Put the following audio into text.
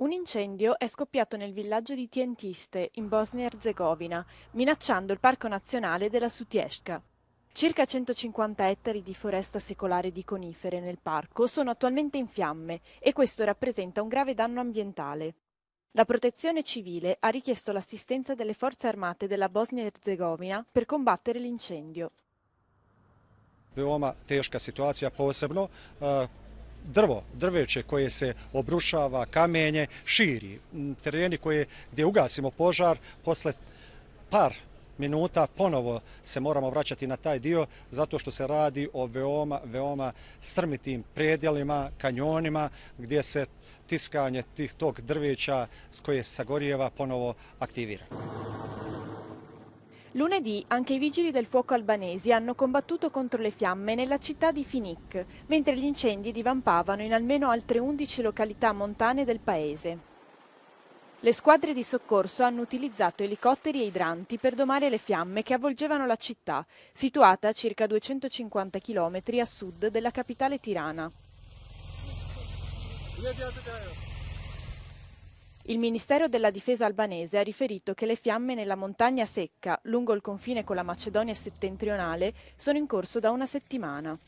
Un incendio è scoppiato nel villaggio di Tientiste, in Bosnia-Erzegovina, minacciando il Parco Nazionale della Sutjeska. Circa 150 ettari di foresta secolare di conifere nel parco sono attualmente in fiamme e questo rappresenta un grave danno ambientale. La protezione civile ha richiesto l'assistenza delle forze armate della Bosnia-Erzegovina per combattere l'incendio. Veoma teška situacija posebno eh, drvo, drveće koje se obrušava, kamenje, širi. Mm, tereni koje, gdje ugasimo požar, posle par minuta ponovo se moramo vraćati na taj dio zato što se radi o veoma, veoma strmitim predjelima, kanjonima gdje se tiskanje tih tog drveća s koje sagorijeva ponovo aktivira. Lunedì anche i vigili del fuoco albanesi hanno combattuto contro le fiamme nella città di Finic, mentre gli incendi divampavano in almeno altre 11 località montane del paese. Le squadre di soccorso hanno utilizzato elicotteri e idranti per domare le fiamme che avvolgevano la città, situata a circa 250 km a sud della capitale tirana. Il Ministero della Difesa albanese ha riferito che le fiamme nella montagna secca, lungo il confine con la Macedonia settentrionale, sono in corso da una settimana.